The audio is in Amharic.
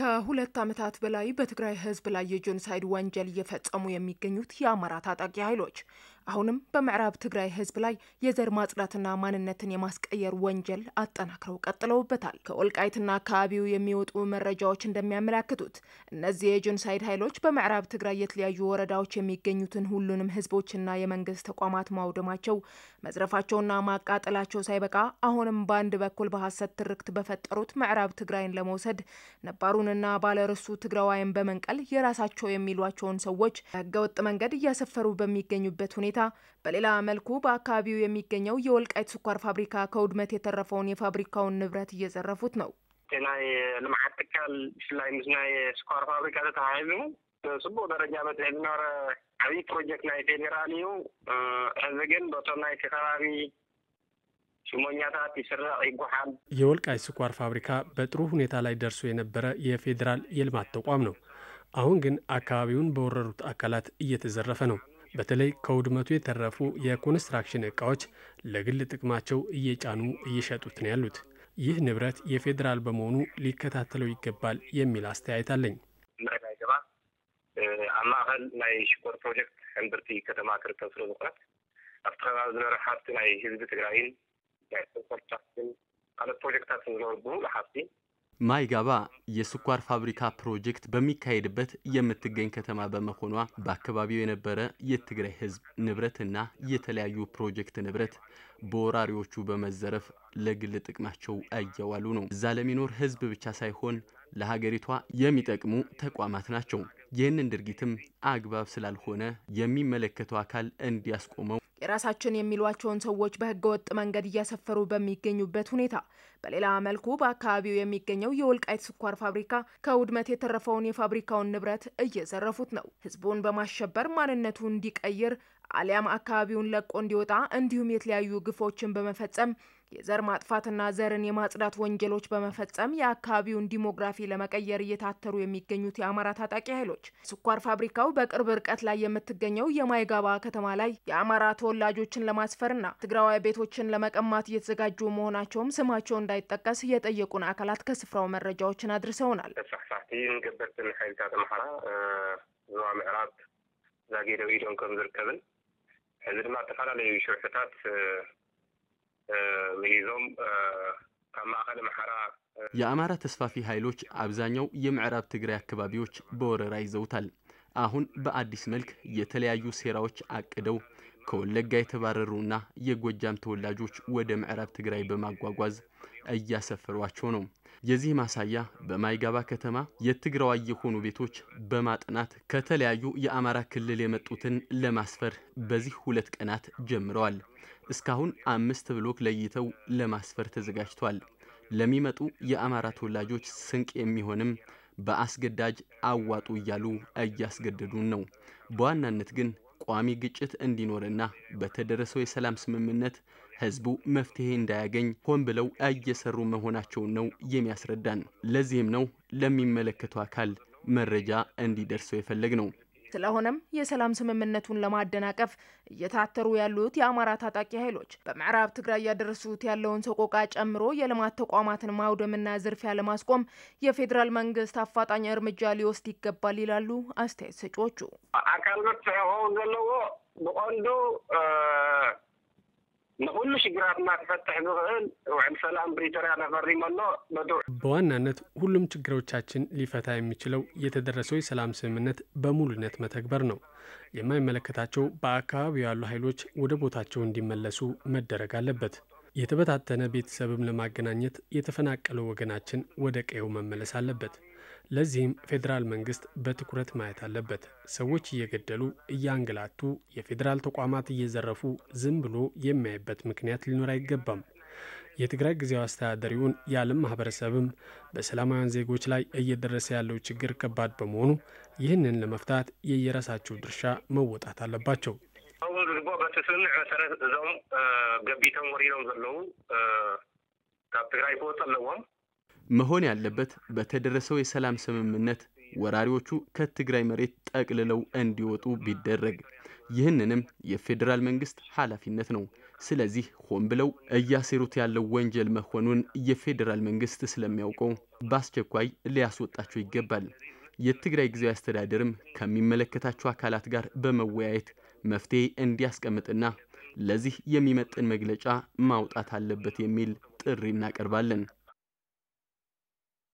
ከሁለት ዓመታት በላይ በትግራይ ህዝብ ላይ የጄኖሳይድ ወንጀል እየፈጸሙ የሚገኙት የአማራ ታጣቂ ኃይሎች አሁንም በምዕራብ ትግራይ ህዝብ ላይ የዘር ማጽዳትና ማንነትን የማስቀየር ወንጀል አጠናክረው ቀጥለውበታል። ከወልቃይትና አካባቢው የሚወጡ መረጃዎች እንደሚያመላክቱት እነዚህ የጄኖሳይድ ኃይሎች በምዕራብ ትግራይ የተለያዩ ወረዳዎች የሚገኙትን ሁሉንም ህዝቦችና የመንግስት ተቋማት ማውደማቸው፣ መዝረፋቸውና ማቃጠላቸው ሳይበቃ አሁንም በአንድ በኩል በሀሰት ትርክት በፈጠሩት ምዕራብ ትግራይን ለመውሰድ ነባሩንና ባለርሱ ትግራዋይን በመንቀል የራሳቸው የሚሏቸውን ሰዎች ህገወጥ መንገድ እያሰፈሩ በሚገኙበት ሁኔታ ሁኔታ። በሌላ መልኩ በአካባቢው የሚገኘው የወልቃይት ስኳር ፋብሪካ ከውድመት የተረፈውን የፋብሪካውን ንብረት እየዘረፉት ነው። ናይ ልምዓት ትካል ብፍላይ ምስ ናይ ስኳር ፋብሪካ ተተሓሒዙ ብፅቡቅ ደረጃ በቲ ዝነበረ ዓብዪ ፕሮጀክት ናይ ፌዴራል እዩ ሕዚ ግን በቶ ናይ ከባቢ ሽሞኛታት ይስረቅ ይጓሓል። የወልቃይ ስኳር ፋብሪካ በጥሩ ሁኔታ ላይ ደርሶ የነበረ የፌዴራል የልማት ተቋም ነው። አሁን ግን አካባቢውን በወረሩት አካላት እየተዘረፈ ነው። በተለይ ከውድመቱ የተረፉ የኮንስትራክሽን እቃዎች ለግል ጥቅማቸው እየጫኑ እየሸጡት ነው ያሉት። ይህ ንብረት የፌዴራል በመሆኑ ሊከታተለው ይገባል የሚል አስተያየት አለኝ። ማእኸል ናይ ሽኮር ፕሮጀክት ሕምብርቲ ከተማ ክርከብ ስለ ዝኮነት ኣብቲ ከባቢ ዝነበረ ሓፍቲ ናይ ህዝቢ ትግራይን ናይ ኮንስትራክሽን ካልኦት ፕሮጀክታት ዝነበሩ ብሙሉ ሓፍቲ ማይጋባ የስኳር ፋብሪካ ፕሮጀክት በሚካሄድበት የምትገኝ ከተማ በመሆኗ በአካባቢው የነበረ የትግራይ ሕዝብ ንብረትና የተለያዩ ፕሮጀክት ንብረት በወራሪዎቹ በመዘረፍ ለግል ጥቅማቸው እየዋሉ ነው። እዛ ለሚኖር ሕዝብ ብቻ ሳይሆን ለሀገሪቷ የሚጠቅሙ ተቋማት ናቸው። ይህንን ድርጊትም አግባብ ስላልሆነ የሚመለከተው አካል እንዲያስቆመው የራሳችን የሚሏቸውን ሰዎች በህገወጥ መንገድ እያሰፈሩ በሚገኙበት ሁኔታ በሌላ መልኩ በአካባቢው የሚገኘው የወልቃይት ስኳር ፋብሪካ ከውድመት የተረፈውን የፋብሪካውን ንብረት እየዘረፉት ነው። ህዝቡን በማሸበር ማንነቱ እንዲቀይር አሊያም አካባቢውን ለቆ እንዲወጣ እንዲሁም የተለያዩ ግፎችን በመፈጸም የዘር ማጥፋትና ዘርን የማጽዳት ወንጀሎች በመፈጸም የአካባቢውን ዲሞግራፊ ለመቀየር እየታተሩ የሚገኙት የአማራ ታጣቂ ኃይሎች ስኳር ፋብሪካው በቅርብ ርቀት ላይ የምትገኘው የማይጋባ ከተማ ላይ የአማራ ተወላጆችን ለማስፈርና ትግራዋይ ቤቶችን ለመቀማት እየተዘጋጁ መሆናቸውም ስማቸው እንዳይጠቀስ የጠየቁን አካላት ከስፍራው መረጃዎችን አድርሰውናል። ገበርትን ሀይልታት ምሕራ ዞባ ምዕራብ ዛጌደዊ ደንከም ዝርከብን እዚ ድማ ዝተፈላለዩ ሽርሕታት ምሂዞም ካብ ማእኸል ምሓራ የአማራ ተስፋፊ ኃይሎች አብዛኛው የምዕራብ ትግራይ አካባቢዎች በወረራ ይዘውታል። አሁን በአዲስ መልክ የተለያዩ ሴራዎች አቅደው ከወለጋ የተባረሩና የጎጃም ተወላጆች ወደ ምዕራብ ትግራይ በማጓጓዝ እያሰፈሯቸው ነው። የዚህ ማሳያ በማይጋባ ከተማ የትግራዋ የሆኑ ቤቶች በማጥናት ከተለያዩ የአማራ ክልል የመጡትን ለማስፈር በዚህ ሁለት ቀናት ጀምረዋል። እስካሁን አምስት ብሎክ ለይተው ለማስፈር ተዘጋጅቷል። ለሚመጡ የአማራ ተወላጆች ስንቅ የሚሆንም በአስገዳጅ አዋጡ እያሉ እያስገደዱን ነው። በዋናነት ግን ቋሚ ግጭት እንዲኖርና በተደረሰው የሰላም ስምምነት ህዝቡ መፍትሄ እንዳያገኝ ሆን ብለው እየሰሩ መሆናቸውን ነው የሚያስረዳን። ለዚህም ነው ለሚመለከተው አካል መረጃ እንዲደርሰው የፈለግ ነው። ስለሆነም የሰላም ስምምነቱን ለማደናቀፍ እየታተሩ ያሉት የአማራ ታጣቂ ኃይሎች በምዕራብ ትግራይ ያደረሱት ያለውን ሰቆቃ ጨምሮ የልማት ተቋማትን ማውደምና ዝርፊያ ለማስቆም የፌዴራል መንግስት አፋጣኝ እርምጃ ሊወስድ ይገባል ይላሉ አስተያየት ሰጪዎቹ። አካል ሆን ዘለዎ ብቆንዱ ንኩሉ ሽግራትና ክፈትሕ ዝኽእል ውዕል ሰላም ፕሪቶሪያ ተፈሪሙ ኣሎ ነቲ በዋናነት ሁሉም ችግሮቻችን ሊፈታ የሚችለው የተደረሰው የሰላም ስምምነት በሙሉነት መተግበር ነው። የማይመለከታቸው በአካባቢው ያሉ ኃይሎች ወደ ቦታቸው እንዲመለሱ መደረግ አለበት። የተበታተነ ቤተሰብም ለማገናኘት የተፈናቀለው ወገናችን ወደ ቀየው መመለስ አለበት። ለዚህም ፌዴራል መንግስት በትኩረት ማየት አለበት። ሰዎች እየገደሉ እያንገላቱ፣ የፌዴራል ተቋማት እየዘረፉ ዝም ብሎ የሚያይበት ምክንያት ሊኖር አይገባም። የትግራይ ጊዜያዊ አስተዳደሪውን የዓለም ማህበረሰብም በሰላማውያን ዜጎች ላይ እየደረሰ ያለው ችግር ከባድ በመሆኑ ይህንን ለመፍታት የየራሳቸው ድርሻ መወጣት አለባቸው። አሁን መሰረት እዞም ገቢቶም ወሪዶም ዘለዉ ካብ ትግራይ ክወፅ ኣለዎም መሆን ያለበት በተደረሰው የሰላም ስምምነት ወራሪዎቹ ከትግራይ መሬት ጠቅልለው እንዲወጡ ቢደረግ ይህንንም የፌዴራል መንግስት ኃላፊነት ነው። ስለዚህ ሆን ብለው እያሴሩት ያለው ወንጀል መሆኑን የፌዴራል መንግስት ስለሚያውቀው በአስቸኳይ ሊያስወጣቸው ይገባል። የትግራይ ጊዜያዊ አስተዳደርም ከሚመለከታቸው አካላት ጋር በመወያየት መፍትሄ እንዲያስቀምጥና ለዚህ የሚመጥን መግለጫ ማውጣት አለበት የሚል ጥሪ እናቀርባለን።